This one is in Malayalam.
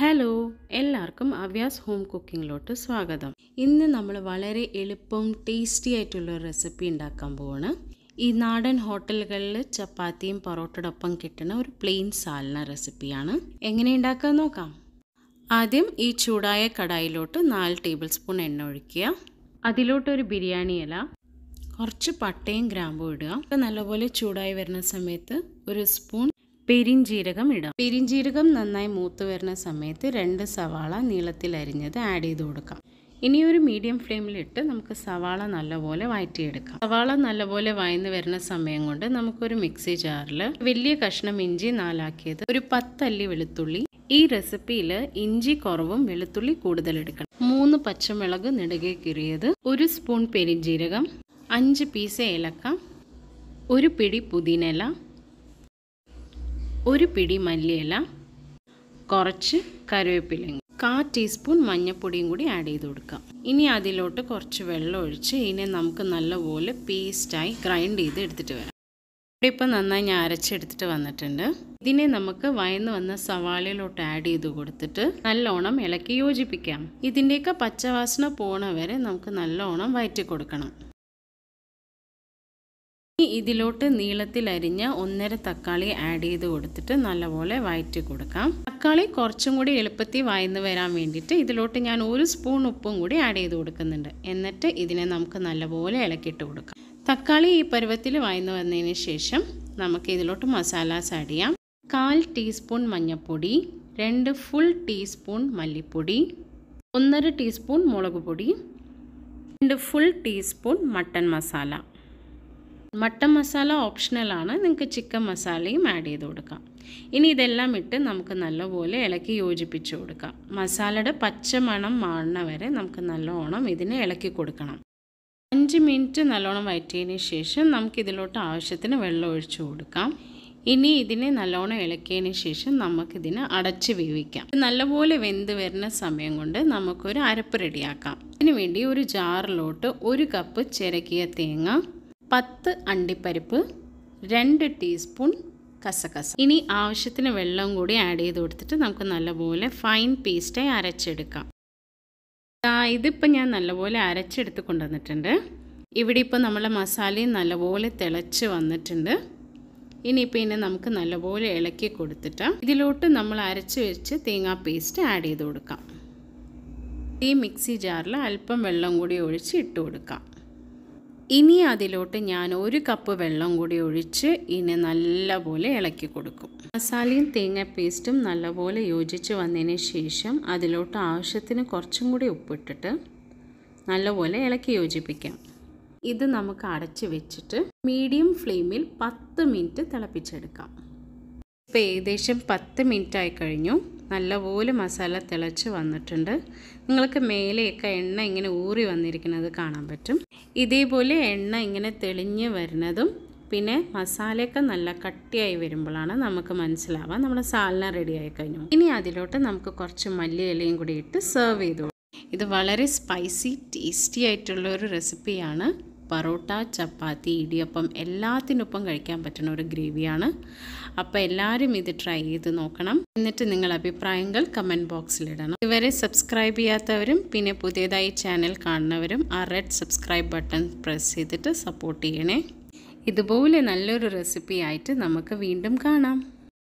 ഹലോ എല്ലാവർക്കും അവ്യാസ് ഹോം കുക്കിങ്ങിലോട്ട് സ്വാഗതം ഇന്ന് നമ്മൾ വളരെ എളുപ്പം ടേസ്റ്റി ആയിട്ടുള്ള ഒരു റെസിപ്പി ഉണ്ടാക്കാൻ പോവാണ് ഈ നാടൻ ഹോട്ടലുകളിൽ ചപ്പാത്തിയും പൊറോട്ടയോടൊപ്പം കിട്ടുന്ന ഒരു പ്ലെയിൻ സാലിന റെസിപ്പിയാണ് എങ്ങനെ ഉണ്ടാക്കാൻ നോക്കാം ആദ്യം ഈ ചൂടായ കടായിലോട്ട് നാല് ടേബിൾ സ്പൂൺ എണ്ണ ഒഴിക്കുക അതിലോട്ടൊരു ബിരിയാണി ഇല കുറച്ച് പട്ടയും ഗ്രാമ്പും ഇടുക നല്ലപോലെ ചൂടായി വരുന്ന സമയത്ത് ഒരു സ്പൂൺ പെരിഞ്ചീരകം ഇടാം പെരിഞ്ചീരകം നന്നായി മൂത്ത് വരുന്ന സമയത്ത് രണ്ട് സവാള നീളത്തിൽ അരിഞ്ഞത് ആഡ് ചെയ്ത് കൊടുക്കാം ഇനി ഒരു മീഡിയം ഫ്ലെയിമിലിട്ട് നമുക്ക് സവാള നല്ലപോലെ വഴറ്റിയെടുക്കാം സവാള നല്ലപോലെ വയന്ന് വരുന്ന സമയം കൊണ്ട് നമുക്കൊരു മിക്സി ജാറിൽ വലിയ കഷ്ണം ഇഞ്ചി നാലാക്കിയത് ഒരു പത്തല്ലി വെളുത്തുള്ളി ഈ റെസിപ്പിയിൽ ഇഞ്ചി കുറവും വെളുത്തുള്ളി എടുക്കണം മൂന്ന് പച്ചമുളക് നെടുകെ കീറിയത് ഒരു സ്പൂൺ പെരിഞ്ചീരകം അഞ്ച് പീസ് ഏലക്ക ഒരു പിടി പുതിനല ഒരു പിടി മല്ലിയില കുറച്ച് കറിവേപ്പിലയും കാ ടീസ്പൂൺ മഞ്ഞൾപ്പൊടിയും കൂടി ആഡ് ചെയ്ത് കൊടുക്കാം ഇനി അതിലോട്ട് കുറച്ച് വെള്ളം ഒഴിച്ച് ഇതിനെ നമുക്ക് നല്ലപോലെ പേസ്റ്റായി ഗ്രൈൻഡ് ചെയ്ത് എടുത്തിട്ട് വരാം ഇവിടെ ഇപ്പം നന്നായി ഞാൻ അരച്ചെടുത്തിട്ട് വന്നിട്ടുണ്ട് ഇതിനെ നമുക്ക് വയന്ന് വന്ന സവാളയിലോട്ട് ആഡ് ചെയ്ത് കൊടുത്തിട്ട് നല്ലോണം ഇളക്കി യോജിപ്പിക്കാം ഇതിൻ്റെയൊക്കെ പച്ചവാസന പോണവരെ വരെ നമുക്ക് നല്ലോണം വയറ്റി കൊടുക്കണം ഇതിലോട്ട് നീളത്തിലരിഞ്ഞ ഒന്നര തക്കാളി ആഡ് ചെയ്ത് കൊടുത്തിട്ട് നല്ലപോലെ വയറ്റി കൊടുക്കാം തക്കാളി കുറച്ചും കൂടി എളുപ്പത്തിൽ വയന്ന് വരാൻ വേണ്ടിയിട്ട് ഇതിലോട്ട് ഞാൻ ഒരു സ്പൂൺ ഉപ്പും കൂടി ആഡ് ചെയ്ത് കൊടുക്കുന്നുണ്ട് എന്നിട്ട് ഇതിനെ നമുക്ക് നല്ലപോലെ ഇളക്കിയിട്ട് കൊടുക്കാം തക്കാളി ഈ പരുവത്തിൽ വയന്ന് വന്നതിന് ശേഷം നമുക്ക് ഇതിലോട്ട് മസാലാസ് ആഡ് ചെയ്യാം കാൽ ടീസ്പൂൺ മഞ്ഞൾപ്പൊടി രണ്ട് ഫുൾ ടീസ്പൂൺ മല്ലിപ്പൊടി ഒന്നര ടീസ്പൂൺ മുളക് പൊടി രണ്ട് full teaspoon mutton masala mutton masala ഓപ്ഷണലാണ് നിങ്ങൾക്ക് ചിക്കൻ മസാലയും ആഡ് ചെയ്ത് കൊടുക്കാം ഇനി ഇതെല്ലാം ഇട്ട് നമുക്ക് നല്ലപോലെ ഇളക്കി യോജിപ്പിച്ച് കൊടുക്കാം മസാലയുടെ പച്ചമണം മാറണ വരെ നമുക്ക് നല്ലോണം ഇതിനെ ഇളക്കി കൊടുക്കണം അഞ്ച് മിനിറ്റ് നല്ലോണം വയറ്റിയതിന് ശേഷം നമുക്കിതിലോട്ട് ആവശ്യത്തിന് വെള്ളം ഒഴിച്ചു കൊടുക്കാം ഇനി ഇതിനെ നല്ലോണം ഇളക്കിയതിന് ശേഷം നമുക്കിതിനെ അടച്ച് വേവിക്കാം നല്ലപോലെ വെന്ത് വരുന്ന സമയം കൊണ്ട് നമുക്കൊരു അരപ്പ് റെഡിയാക്കാം അതിനുവേണ്ടി ഒരു ജാറിലോട്ട് ഒരു കപ്പ് ചിരക്കിയ തേങ്ങ പത്ത് അണ്ടിപ്പരിപ്പ് രണ്ട് ടീസ്പൂൺ കസകസ ഇനി ആവശ്യത്തിന് വെള്ളം കൂടി ആഡ് ചെയ്ത് കൊടുത്തിട്ട് നമുക്ക് നല്ലപോലെ ഫൈൻ പേസ്റ്റായി അരച്ചെടുക്കാം ഇതിപ്പോൾ ഞാൻ നല്ലപോലെ അരച്ചെടുത്ത് കൊണ്ടുവന്നിട്ടുണ്ട് ഇവിടെ ഇപ്പോൾ നമ്മളെ മസാലയും നല്ലപോലെ തിളച്ച് വന്നിട്ടുണ്ട് ഇനിയിപ്പോൾ ഇതിനെ നമുക്ക് നല്ലപോലെ ഇളക്കി കൊടുത്തിട്ട് ഇതിലോട്ട് നമ്മൾ അരച്ച് വെച്ച് തേങ്ങാ പേസ്റ്റ് ആഡ് ചെയ്ത് കൊടുക്കാം ഈ മിക്സി ജാറിൽ അല്പം വെള്ളം കൂടി ഒഴിച്ച് ഇട്ട് കൊടുക്കാം ഇനി അതിലോട്ട് ഞാൻ ഒരു കപ്പ് വെള്ളം കൂടി ഒഴിച്ച് ഇനി നല്ലപോലെ ഇളക്കി കൊടുക്കും മസാലയും തേങ്ങ പേസ്റ്റും നല്ലപോലെ യോജിച്ച് വന്നതിന് ശേഷം അതിലോട്ട് ആവശ്യത്തിന് കുറച്ചും കൂടി ഉപ്പിട്ടിട്ട് നല്ലപോലെ ഇളക്കി യോജിപ്പിക്കാം ഇത് നമുക്ക് അടച്ച് വെച്ചിട്ട് മീഡിയം ഫ്ലെയിമിൽ പത്ത് മിനിറ്റ് തിളപ്പിച്ചെടുക്കാം ഇപ്പോൾ ഏകദേശം പത്ത് മിനിറ്റ് ആയി കഴിഞ്ഞു നല്ലപോലെ മസാല തിളച്ച് വന്നിട്ടുണ്ട് നിങ്ങൾക്ക് മേലെയൊക്കെ എണ്ണ ഇങ്ങനെ ഊറി വന്നിരിക്കുന്നത് കാണാൻ പറ്റും ഇതേപോലെ എണ്ണ ഇങ്ങനെ തെളിഞ്ഞ് വരുന്നതും പിന്നെ മസാലയൊക്കെ നല്ല കട്ടിയായി വരുമ്പോഴാണ് നമുക്ക് മനസ്സിലാവാം നമ്മുടെ സാലന റെഡിയായി കഴിഞ്ഞു ഇനി അതിലോട്ട് നമുക്ക് കുറച്ച് മല്ലിയിലയും കൂടി ഇട്ട് സെർവ് ചെയ്തു ഇത് വളരെ സ്പൈസി ടേസ്റ്റി ആയിട്ടുള്ള ഒരു റെസിപ്പിയാണ് പറോട്ട ചപ്പാത്തി ഇടിയപ്പം എല്ലാത്തിനൊപ്പം കഴിക്കാൻ പറ്റുന്ന ഒരു ഗ്രേവിയാണ് അപ്പോൾ എല്ലാവരും ഇത് ട്രൈ ചെയ്ത് നോക്കണം എന്നിട്ട് നിങ്ങൾ അഭിപ്രായങ്ങൾ കമൻറ്റ് ബോക്സിലിടണം ഇതുവരെ സബ്സ്ക്രൈബ് ചെയ്യാത്തവരും പിന്നെ പുതിയതായി ചാനൽ കാണുന്നവരും ആ റെഡ് സബ്സ്ക്രൈബ് ബട്ടൺ പ്രസ് ചെയ്തിട്ട് സപ്പോർട്ട് ചെയ്യണേ ഇതുപോലെ നല്ലൊരു റെസിപ്പി ആയിട്ട് നമുക്ക് വീണ്ടും കാണാം